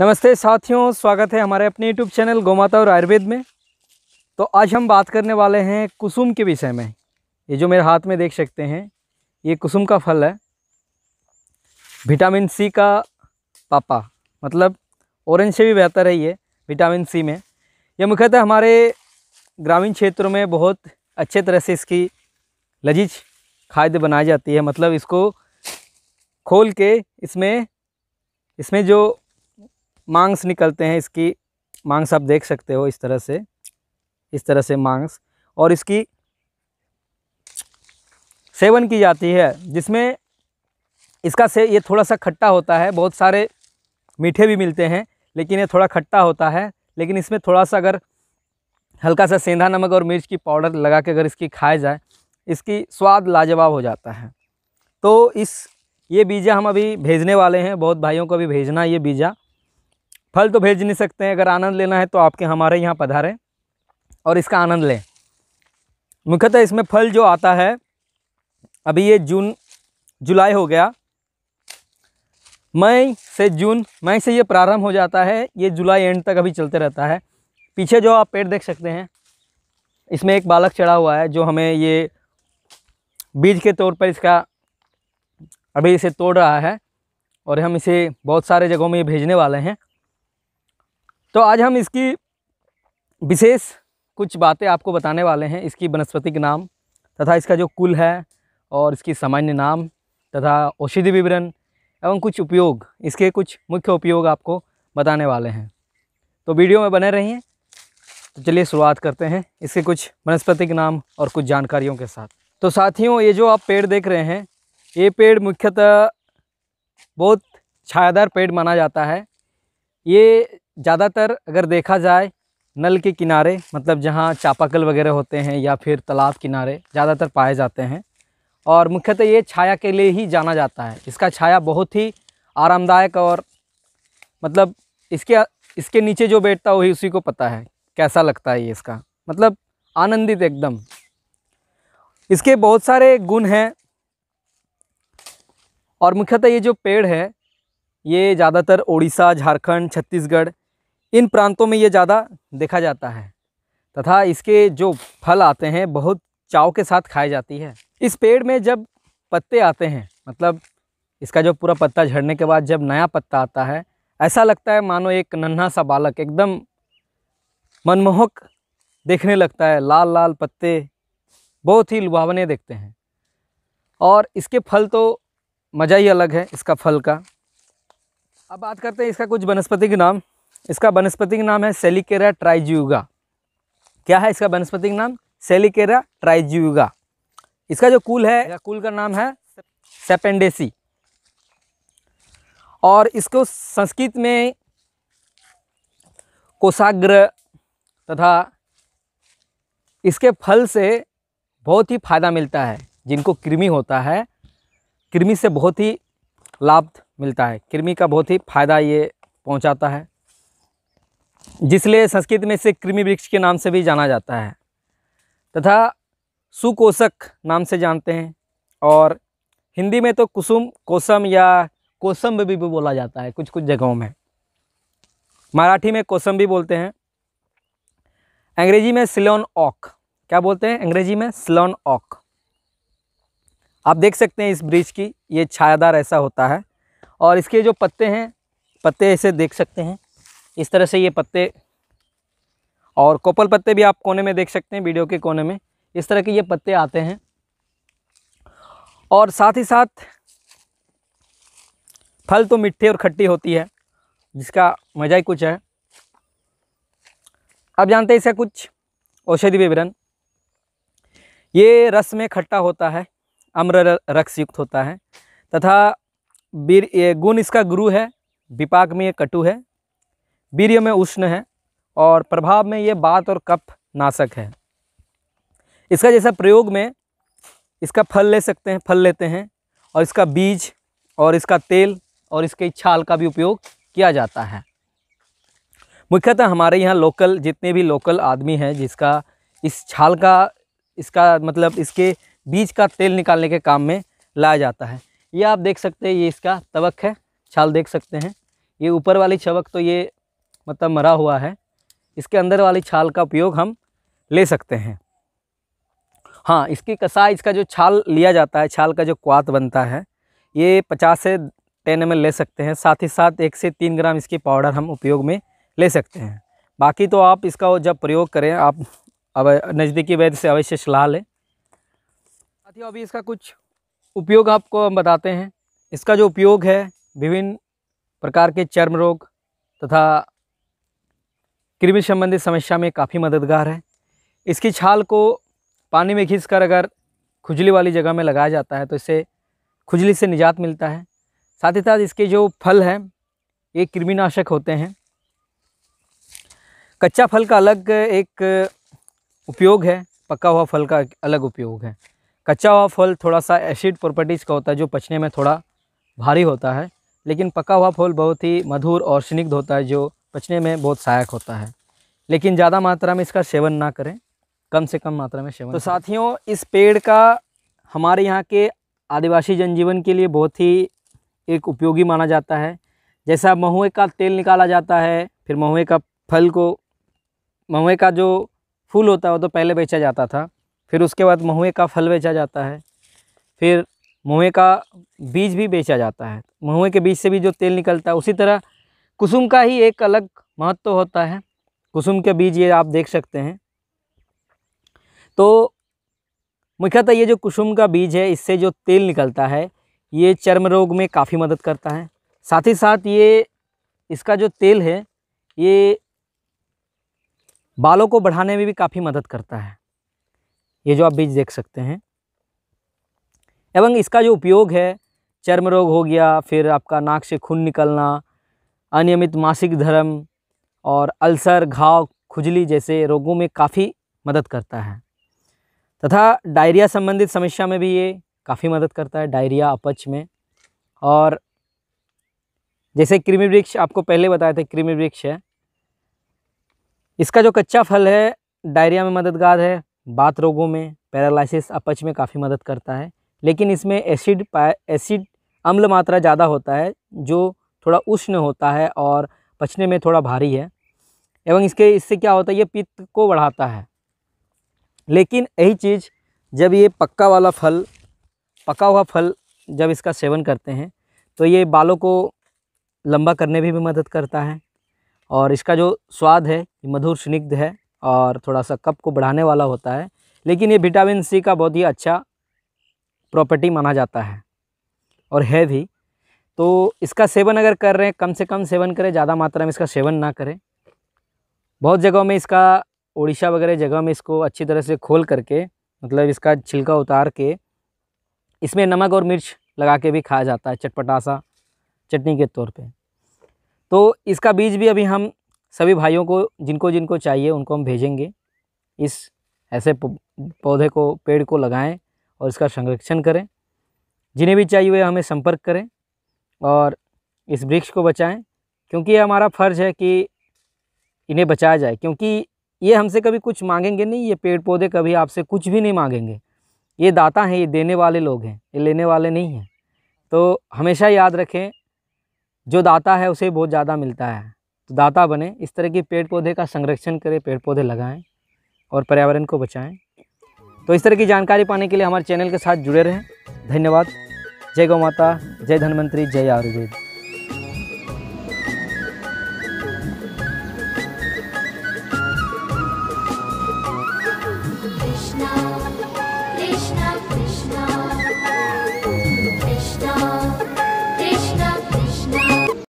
नमस्ते साथियों स्वागत है हमारे अपने यूट्यूब चैनल गोमाता और आयुर्वेद में तो आज हम बात करने वाले हैं कुसुम के विषय में ये जो मेरे हाथ में देख सकते हैं ये कुसुम का फल है विटामिन सी का पापा मतलब ऑरेंज से भी बेहतर है ये विटामिन सी में यह मुख्यतः हमारे ग्रामीण क्षेत्रों में बहुत अच्छे तरह से इसकी लजीज खाद्य बनाई जाती है मतलब इसको खोल के इसमें इसमें जो मांस निकलते हैं इसकी मांस आप देख सकते हो इस तरह से इस तरह से मांस और इसकी सेवन की जाती है जिसमें इसका से ये थोड़ा सा खट्टा होता है बहुत सारे मीठे भी मिलते हैं लेकिन ये थोड़ा खट्टा होता है लेकिन इसमें थोड़ा सा अगर हल्का सा सेंधा नमक और मिर्च की पाउडर लगा के अगर इसकी खाए जाए इसकी स्वाद लाजवाब हो जाता है तो इस ये बीजा हम अभी भेजने वाले हैं बहुत भाइयों को अभी भेजना ये बीजा फल तो भेज नहीं सकते हैं अगर आनंद लेना है तो आपके हमारे यहाँ पधारें और इसका आनंद लें मुख्यतः इसमें फल जो आता है अभी ये जून जुलाई हो गया मई से जून मई से ये प्रारंभ हो जाता है ये जुलाई एंड तक अभी चलते रहता है पीछे जो आप पेड़ देख सकते हैं इसमें एक बालक चढ़ा हुआ है जो हमें ये बीज के तौर पर इसका अभी इसे तोड़ रहा है और हम इसे बहुत सारे जगहों में भेजने वाले हैं तो आज हम इसकी विशेष कुछ बातें आपको बताने वाले हैं इसकी वनस्पतिक नाम तथा इसका जो कुल है और इसकी सामान्य नाम तथा औषधि विवरण एवं कुछ उपयोग इसके कुछ मुख्य उपयोग आपको बताने वाले हैं तो वीडियो में बने रहिए तो चलिए शुरुआत करते हैं इसके कुछ वनस्पतिक नाम और कुछ जानकारियों के साथ तो साथियों ये जो आप पेड़ देख रहे हैं ये पेड़ मुख्यतः बहुत छायादार पेड़ माना जाता है ये ज़्यादातर अगर देखा जाए नल के किनारे मतलब जहाँ चापाकल वगैरह होते हैं या फिर तालाब किनारे ज़्यादातर पाए जाते हैं और मुख्यतः ये छाया के लिए ही जाना जाता है इसका छाया बहुत ही आरामदायक और मतलब इसके इसके नीचे जो बैठता वही उसी को पता है कैसा लगता है ये इसका मतलब आनंदित एकदम इसके बहुत सारे गुण हैं और मुख्यतः ये जो पेड़ है ये ज़्यादातर उड़ीसा झारखंड छत्तीसगढ़ इन प्रांतों में ये ज़्यादा देखा जाता है तथा इसके जो फल आते हैं बहुत चाव के साथ खाई जाती है इस पेड़ में जब पत्ते आते हैं मतलब इसका जो पूरा पत्ता झड़ने के बाद जब नया पत्ता आता है ऐसा लगता है मानो एक नन्हा सा बालक एकदम मनमोहक देखने लगता है लाल लाल पत्ते बहुत ही लुभावने देखते हैं और इसके फल तो मज़ा ही अलग है इसका फल का अब बात करते हैं इसका कुछ वनस्पति के नाम इसका वनस्पति का नाम है सेलिकेरा ट्राइज्यूगा क्या है इसका वनस्पति का नाम सेलिकेरा ट्राइज्यूगा इसका जो कुल है कुल का नाम है सेपेंडेसी और इसको संस्कृत में कोषाग्र तथा इसके फल से बहुत ही फायदा मिलता है जिनको कृमि होता है कृमि से बहुत ही लाभ मिलता है कृमि का बहुत ही फायदा ये पहुंचाता है जिसलिए संस्कृत में इसे कृमि वृक्ष के नाम से भी जाना जाता है तथा सुकोशक नाम से जानते हैं और हिंदी में तो कुसुम कोसम या कोसम्ब भी, भी बोला जाता है कुछ कुछ जगहों में मराठी में कोसम भी बोलते हैं अंग्रेजी में सिलोन ऑक क्या बोलते हैं अंग्रेजी में सिलोन ऑक आप देख सकते हैं इस ब्रिज की ये छायादार ऐसा होता है और इसके जो पत्ते हैं पत्ते ऐसे देख सकते हैं इस तरह से ये पत्ते और कोपल पत्ते भी आप कोने में देख सकते हैं वीडियो के कोने में इस तरह के ये पत्ते आते हैं और साथ ही साथ फल तो मिट्टी और खट्टी होती है जिसका मज़ा ही कुछ है अब जानते हैं इसका कुछ औषधि विवरण ये रस में खट्टा होता है अम्र रक्स युक्त होता है तथा बीर गुण इसका गुरु है विपाक में ये कटु है वीर्य में उष्ण है और प्रभाव में ये बात और कप नाशक है इसका जैसा प्रयोग में इसका फल ले सकते हैं फल लेते हैं और इसका बीज और इसका तेल और इसके छाल का भी उपयोग किया जाता है मुख्यतः हमारे यहाँ लोकल जितने भी लोकल आदमी हैं जिसका इस छाल का इसका मतलब इसके बीज का तेल निकालने के काम में लाया जाता है ये आप देख सकते हैं ये इसका तवक है छाल देख सकते हैं ये ऊपर वाली छवक तो ये मतलब मरा हुआ है इसके अंदर वाली छाल का उपयोग हम ले सकते हैं हाँ इसकी कसाई इसका जो छाल लिया जाता है छाल का जो क्वात बनता है ये पचास से टेन एम ले सकते हैं साथ ही साथ एक से तीन ग्राम इसकी पाउडर हम उपयोग में ले सकते हैं बाकी तो आप इसका जब प्रयोग करें आप अब नज़दीकी वैद्य से अवश्य सलाह लें साथियों अभी इसका कुछ उपयोग आपको हम बताते हैं इसका जो उपयोग है विभिन्न प्रकार के चर्म रोग तथा कृमि संबंधित समस्या में काफ़ी मददगार है इसकी छाल को पानी में घिस कर अगर खुजली वाली जगह में लगाया जाता है तो इससे खुजली से निजात मिलता है साथ ही साथ इसके जो फल हैं ये कृमिनाशक होते हैं कच्चा फल का अलग एक उपयोग है पका हुआ फल का अलग उपयोग है कच्चा हुआ फल थोड़ा सा एसिड प्रॉपर्टीज़ का होता है जो पचने में थोड़ा भारी होता है लेकिन पका हुआ फल बहुत ही मधुर और स्निग्ध होता है जो बचने में बहुत सहायक होता है लेकिन ज़्यादा मात्रा में इसका सेवन ना करें कम से कम मात्रा में सेवन तो साथियों इस पेड़ का हमारे यहाँ के आदिवासी जनजीवन के लिए बहुत ही एक उपयोगी माना जाता है जैसा महुए का तेल निकाला जाता है फिर महुए का फल को महुए का जो फूल होता है वो तो पहले बेचा जाता था फिर उसके बाद महुए का फल बेचा जाता है फिर महुए का बीज भी बेचा जाता है महुए के बीज से भी जो तेल निकलता है उसी तरह कुसुम का ही एक अलग महत्व होता है कुसुम के बीज ये आप देख सकते हैं तो मुख्यतः ये जो कुसुम का बीज है इससे जो तेल निकलता है ये चर्म रोग में काफ़ी मदद करता है साथ ही साथ ये इसका जो तेल है ये बालों को बढ़ाने में भी काफ़ी मदद करता है ये जो आप बीज देख सकते हैं एवं इसका जो उपयोग है चर्म रोग हो गया फिर आपका नाक से खून निकलना अनियमित मासिक धर्म और अल्सर घाव खुजली जैसे रोगों में काफ़ी मदद करता है तथा डायरिया संबंधित समस्या में भी ये काफ़ी मदद करता है डायरिया अपच में और जैसे कृमि वृक्ष आपको पहले बताए थे कृमि वृक्ष है इसका जो कच्चा फल है डायरिया में मददगार है बात रोगों में पैरालिसिस अपच में काफ़ी मदद करता है लेकिन इसमें एसिड एसिड अम्ल मात्रा ज़्यादा होता है जो थोड़ा उष्ण होता है और पचने में थोड़ा भारी है एवं इसके इससे क्या होता है ये पित्त को बढ़ाता है लेकिन यही चीज़ जब ये पक्का वाला फल पका हुआ फल जब इसका सेवन करते हैं तो ये बालों को लंबा करने में भी, भी मदद करता है और इसका जो स्वाद है ये मधुर स्निग्ध है और थोड़ा सा कप को बढ़ाने वाला होता है लेकिन ये विटामिन सी का बहुत ही अच्छा प्रॉपर्टी माना जाता है और है भी तो इसका सेवन अगर कर रहे हैं कम से कम सेवन करें ज़्यादा मात्रा में इसका सेवन ना करें बहुत जगहों में इसका उड़ीसा वगैरह जगह में इसको अच्छी तरह से खोल करके मतलब इसका छिलका उतार के इसमें नमक और मिर्च लगा के भी खाया जाता है चटपटासा चटनी के तौर पे तो इसका बीज भी अभी हम सभी भाइयों को जिनको जिनको चाहिए उनको हम भेजेंगे इस ऐसे पौधे को पेड़ को लगाएं और इसका संरक्षण करें जिन्हें भी चाहिए हमें संपर्क करें और इस वृक्ष को बचाएं क्योंकि ये हमारा फ़र्ज है कि इन्हें बचाया जाए क्योंकि ये हमसे कभी कुछ मांगेंगे नहीं ये पेड़ पौधे कभी आपसे कुछ भी नहीं मांगेंगे ये दाता हैं ये देने वाले लोग हैं ये लेने वाले नहीं हैं तो हमेशा याद रखें जो दाता है उसे बहुत ज़्यादा मिलता है तो दाता बने इस तरह के पेड़ पौधे का संरक्षण करें पेड़ पौधे लगाएं और पर्यावरण को बचाएं तो इस तरह की जानकारी पाने के लिए हमारे चैनल के साथ जुड़े रहें धन्यवाद जय गौ माता जय धनवंतरी जय आयुर्वेद